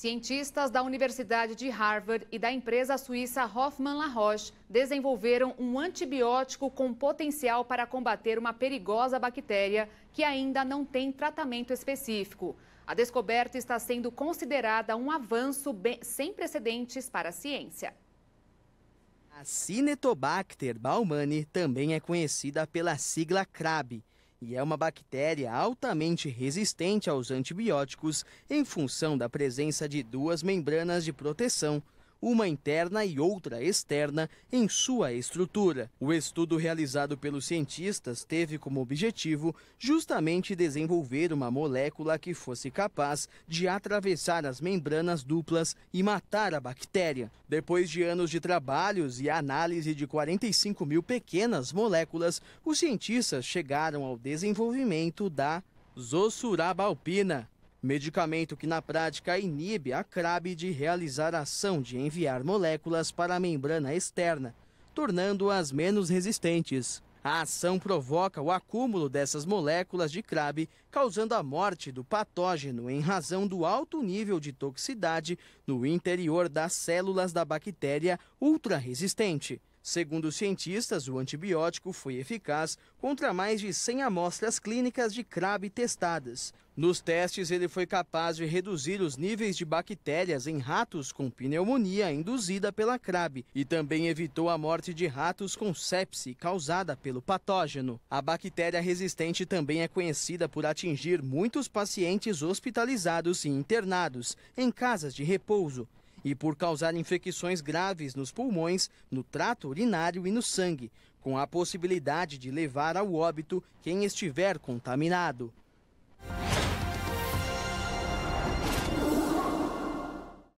Cientistas da Universidade de Harvard e da empresa suíça Hoffmann La Roche desenvolveram um antibiótico com potencial para combater uma perigosa bactéria que ainda não tem tratamento específico. A descoberta está sendo considerada um avanço bem, sem precedentes para a ciência. A Cinetobacter baumani também é conhecida pela sigla CRAB e é uma bactéria altamente resistente aos antibióticos em função da presença de duas membranas de proteção uma interna e outra externa, em sua estrutura. O estudo realizado pelos cientistas teve como objetivo justamente desenvolver uma molécula que fosse capaz de atravessar as membranas duplas e matar a bactéria. Depois de anos de trabalhos e análise de 45 mil pequenas moléculas, os cientistas chegaram ao desenvolvimento da Zossuraba alpina, medicamento que na prática inibe a CRAB de realizar a ação de enviar moléculas para a membrana externa, tornando-as menos resistentes. A ação provoca o acúmulo dessas moléculas de CRAB, causando a morte do patógeno em razão do alto nível de toxicidade no interior das células da bactéria ultra resistente. Segundo os cientistas, o antibiótico foi eficaz contra mais de 100 amostras clínicas de crab testadas. Nos testes, ele foi capaz de reduzir os níveis de bactérias em ratos com pneumonia induzida pela crab e também evitou a morte de ratos com sepse causada pelo patógeno. A bactéria resistente também é conhecida por atingir muitos pacientes hospitalizados e internados em casas de repouso, e por causar infecções graves nos pulmões, no trato urinário e no sangue, com a possibilidade de levar ao óbito quem estiver contaminado.